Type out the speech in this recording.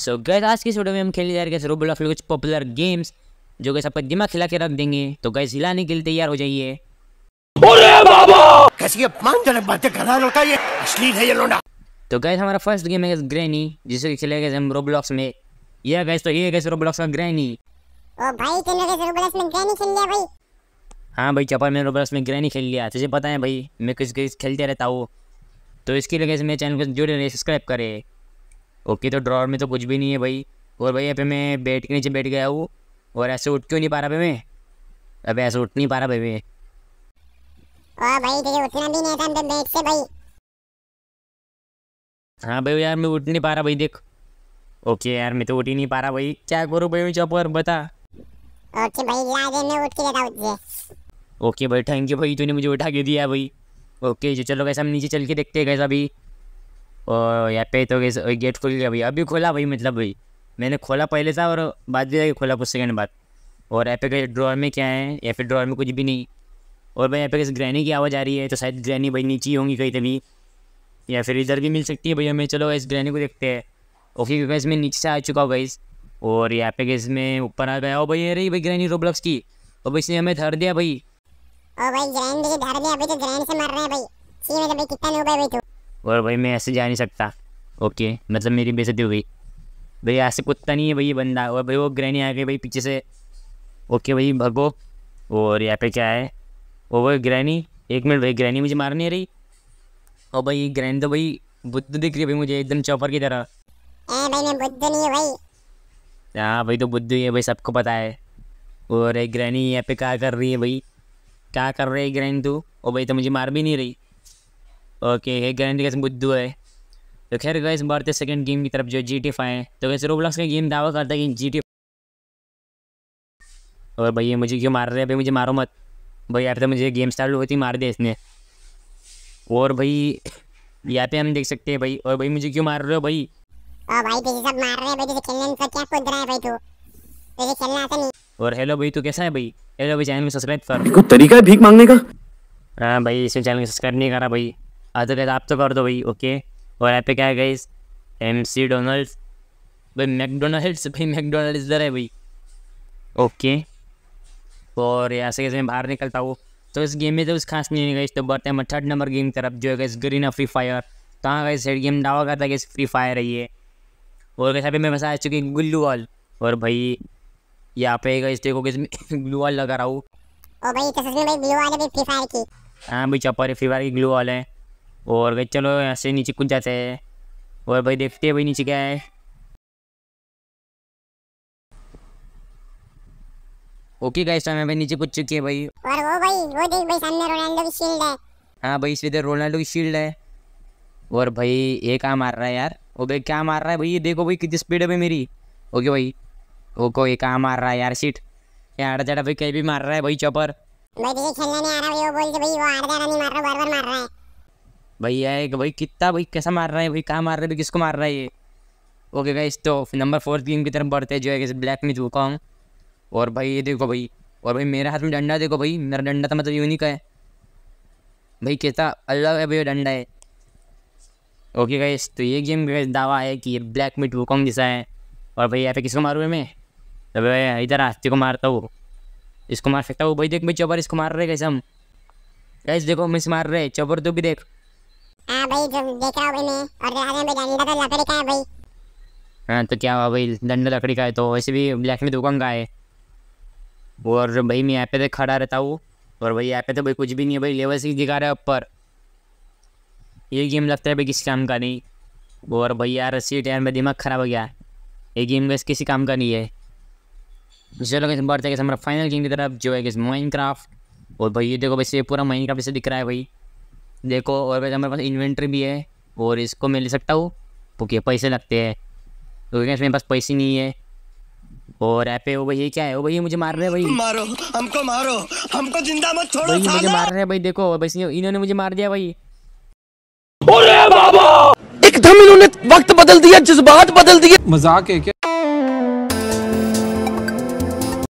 सो gas आज की video में हम खेलने जा रहे हैं रोबोला फ्लो कुछ पॉपुलर गेम्स जो कि सबका दिमाग खिला के रख देंगे तो गैस हिलाने के लिए तैयार हो जाइए तो गैस हमारा फर्स्ट गेम है ग्रैनी जिसे खेले गए हम रोबलॉक्स में यह गैस तो ये गैस रोबलॉक्स का ग्रैनी ओ भाई तूने गैस रोबलॉक्स में ग्रैनी खेल लिया भाई हाँ भाई चपर मैंने रोबलॉक्स में ग्रैनी खेल लिया तुझे पता है भाई मैं किस गेम्स खेलते रहता हूँ तो इसके लिए गैस मेरे चैनल को जुड़े रहे सब्सक्राइब करें ओके तो ड्रॉर में तो कुछ भी नहीं है भाई और भाई यहाँ पे मैं बेड के नीचे बैठ गया हूँ और ऐसे उठ क्यों नहीं पा रहा भाई मैं अब ऐसे उठ नहीं पा रहा भाई मैं हाँ भाई यार मैं उठ नहीं पा रहा भाई देख ओके यार मैं तो उठ ही नहीं पा रहा भाई क्या करूँ भाई मैं चौपर बता ओके भाई ओके भाई थैंक यू भाई तूने मुझे उठा के दिया भाई ओके चलो कैसे हम नीचे चल के देखते हैं कैसा भाई और यहाँ पे तो कैसे गेट खुल गया भाई अभी खोला भाई मतलब भाई मैंने खोला पहले था और बाद भी जाके खोला कुछ सेकंड बाद और यहाँ पे कैसे ड्रॉर में क्या है या फिर ड्रॉर में कुछ भी नहीं और भाई यहाँ पे कैसे ग्रैनी की आवाज़ आ रही है तो शायद ग्रैनी भाई नीचे होंगी कहीं तभी या फिर इधर भी मिल सकती है भाई हमें चलो इस ग्रैनी को देखते हैं ओके क्योंकि इसमें नीचे से आ चुका हो गई और यहाँ पे कैसे मैं ऊपर आ गया और भाई ये रही भाई ग्रैनी रोब्लॉक्स की और भाई इसने हमें धर दिया भाई ओ भाई ग्रैंड के धर दिया अभी तो ग्रैंड से मर रहे हैं भाई सी मतलब कितना नोब भाई तू और भाई मैं ऐसे जा नहीं सकता ओके मतलब मेरी बेजती हो गई भाई ऐसे कुत्ता नहीं है भाई ये बंदा और भाई वो ग्रैनी आ गई भाई पीछे से ओके भाई भगो और यहाँ पे क्या है वो भाई ग्रैनी एक मिनट भाई ग्रैनी मुझे मार नहीं रही और भाई ग्रैनी तो भाई बुद्ध दिख रही है भाई मुझे एकदम चौपर की तरह हाँ भाई तो बुद्ध ही है भाई सबको पता है और ग्रैनी यहाँ पे क्या कर रही है भाई क्या कर रही है ग्रैनी तू ओ भाई तो मुझे मार भी नहीं रही ओके एक गारंटी कैसे बुद्धू है तो खैर गए बढ़ते सेकंड गेम की तरफ जो जी टी फाइव तो वैसे रोब्लॉक्स का गेम दावा करता है कि जी टी और भैया मुझे क्यों मार रहे हैं भाई मुझे मारो मत भाई यार तो मुझे गेम स्टार्ट होती मार दिया इसने और भाई यहाँ पे हम देख सकते हैं भाई और भाई मुझे क्यों मार रहे हो भाई तो और हेलो भाई तू कैसा है भाई हेलो भाई चैनल में सब्सक्राइब कर तरीका है भीख मांगने का हाँ भाई इसमें चैनल सब्सक्राइब नहीं करा भाई अदरवाइज आप तो कर दो भाई ओके और यहाँ पे क्या है गाइस एम सी डोनल्ड्स भाई मैकडोनल्ड्स भाई मैकडोनल्ड इधर है भाई ओके और यहाँ से कैसे मैं बाहर निकलता हूँ तो इस गेम में तो कुछ खास नहीं गई तो बढ़ते हैं थर्ड नंबर गेम तरफ जो है guys Garena of Free Fire कहाँ गए सेट गेम दावा करता है कि फ्री फायर है ये और कैसे अभी मैं बस आ चुकी हूँ गुल्लू वॉल और भाई यहाँ पे गाइस देखो कि ग्लू वॉल लगा रहा हूँ हाँ भाई चपर फ्री फायर की ग्लू वाल है और भाई चलो यहाँ से नीचे कुछ जाते हैं और भाई देखते हैं भाई नीचे क्या है ओके गाइस टाइम है भाई नीचे कुछ चुकी है भाई और वो भाई वो देख भाई सामने रोनाल्डो की शील्ड है हाँ भाई इस इधर रोनाल्डो की शील्ड है और भाई ये क्या मार रहा है यार ओ भाई क्या मार रहा है भाई ये देखो भाई कितनी स्पीड है भाई मेरी ओके भाई ओको ये कहाँ मार रहा है यार सीट यहाँ आड़ा जाड़ा भाई कहीं भी मार रहा है भाई चौपर भाई देखिए खेलने नहीं आ रहा भाई वो बोल के भाई वो आड़ा जाड़ा नहीं मार रहा बार बार मार रहा है भैया है कि भाई कितना भाई कैसा मार रहा है भाई कहाँ मार रहा है भाई किसको मार रहा है ये ओके गाइस तो नंबर फोर्थ गेम की तरफ बढ़ते हैं जो है कैसे ब्लैक में झुका हूँ और भाई ये देखो भाई और भाई मेरे हाथ में डंडा देखो भाई मेरा डंडा तो मतलब यूनिक है भाई कैसा अलग है भाई डंडा है ओके गाइस तो ये गेम का दावा है कि ये ब्लैक मिट कौन जैसा है और भाई यहाँ पे किसको मारूँ मैं तो भाई इधर हाथी को मारता हूँ इसको मार सकता हूँ भाई देख भाई चबर इसको मार रहे कैसे हम गैस देखो मिस मार रहे चबर तो भी देख हाँ भाई जो देख रहा हूँ मैं और दे रहा डंडा तो लकड़ी का है भाई हाँ तो क्या हुआ भाई डंडा लकड़ी का है तो वैसे भी ब्लैक में दुकान का है और भाई मैं यहाँ पे तो खड़ा रहता हूँ और भाई यहाँ पे तो भाई कुछ भी नहीं है भाई लेवल सिक्स दिखा रहा है ऊपर ये गेम लगता है भाई किसी काम का नहीं और भाई यार अस्सी टाइम में दिमाग ख़राब हो गया ये गेम बस किसी काम का नहीं है चलो कैसे बढ़ते हमारा फाइनल गेम की तरफ जो है कि माइन और भाई ये देखो वैसे पूरा माइन क्राफ्ट जैसे दिख रहा है भाई देखो और वैसे मेरे पास इन्वेंट्री भी है और इसको मैं ले सकता हूँ क्योंकि पैसे लगते हैं क्योंकि मेरे पास पैसे नहीं है और ऐपे वो भैया क्या है वो भैया मुझे मार रहे हैं भाई मारो हमको मारो हमको जिंदा मत छोड़ो भाई मुझे मार रहे हैं भाई देखो भाई इन्होंने मुझे मार दिया भाई बाबा एकदम इन्होंने वक्त बदल दिया जज्बात बदल दिए मजाक है क्या